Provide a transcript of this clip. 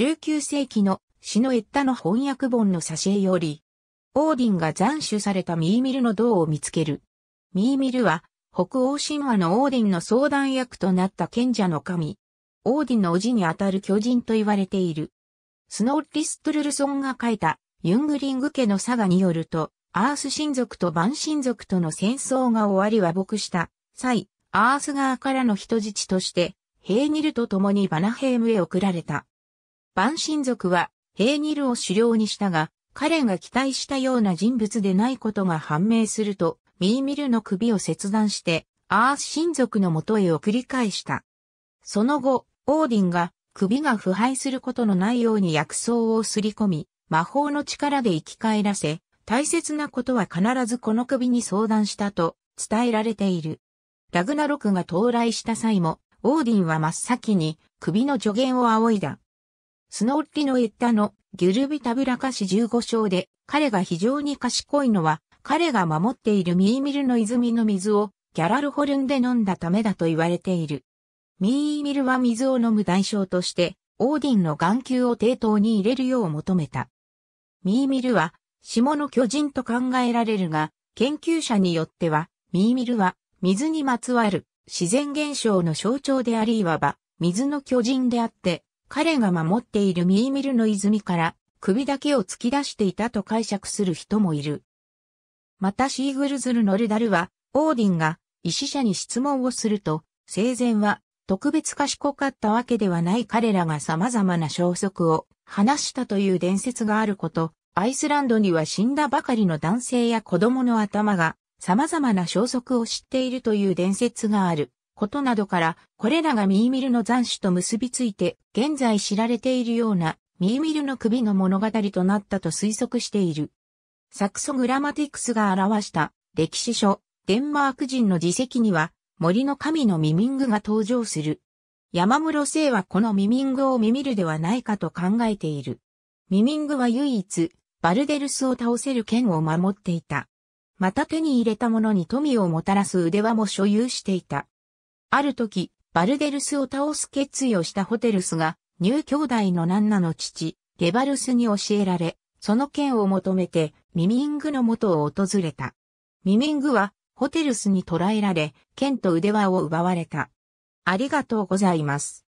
19世紀の詩のエッタの翻訳本の挿絵より、オーディンが斬首されたミーミルの銅を見つける。ミーミルは、北欧神話のオーディンの相談役となった賢者の神。オーディンの叔父にあたる巨人と言われている。スノーリストゥルルソンが書いた、ユングリング家の佐賀によると、アース神族と万神族との戦争が終わり和睦した際、アース側からの人質として、ヘーニルと共にバナヘームへ送られた。万神族は、ヘーニルを狩猟にしたが、彼が期待したような人物でないことが判明すると、ミーミルの首を切断して、アース神族の元へ送り返した。その後、オーディンが首が腐敗することのないように薬草をすり込み、魔法の力で生き返らせ、大切なことは必ずこの首に相談したと伝えられている。ラグナロクが到来した際も、オーディンは真っ先に首の助言を仰いだ。スノッリの言ったの、ギュルビタブラカシ15章で、彼が非常に賢いのは、彼が守っているミーミルの泉の水を、ギャラルホルンで飲んだためだと言われている。ミーミルは水を飲む代償として、オーディンの眼球を抵当に入れるよう求めた。ミーミルは、下の巨人と考えられるが、研究者によっては、ミーミルは、水にまつわる自然現象の象徴でありいわば、水の巨人であって、彼が守っているミーミルの泉から首だけを突き出していたと解釈する人もいる。またシーグルズル・ノルダルは、オーディンが、医師者に質問をすると、生前は、特別賢かったわけではない彼らが様々な消息を話したという伝説があること、アイスランドには死んだばかりの男性や子供の頭が様々な消息を知っているという伝説がある。ことなどから、これらがミーミルの残首と結びついて、現在知られているようなミーミルの首の物語となったと推測している。サクソグラマティクスが表した歴史書、デンマーク人の自責には、森の神のミミングが登場する。山室聖はこのミミングをミミルではないかと考えている。ミミングは唯一、バルデルスを倒せる剣を守っていた。また手に入れた者に富をもたらす腕輪も所有していた。ある時、バルデルスを倒す決意をしたホテルスが、ニュー兄弟のナンナの父、ゲバルスに教えられ、その剣を求めて、ミミングの元を訪れた。ミミングは、ホテルスに捕らえられ、剣と腕輪を奪われた。ありがとうございます。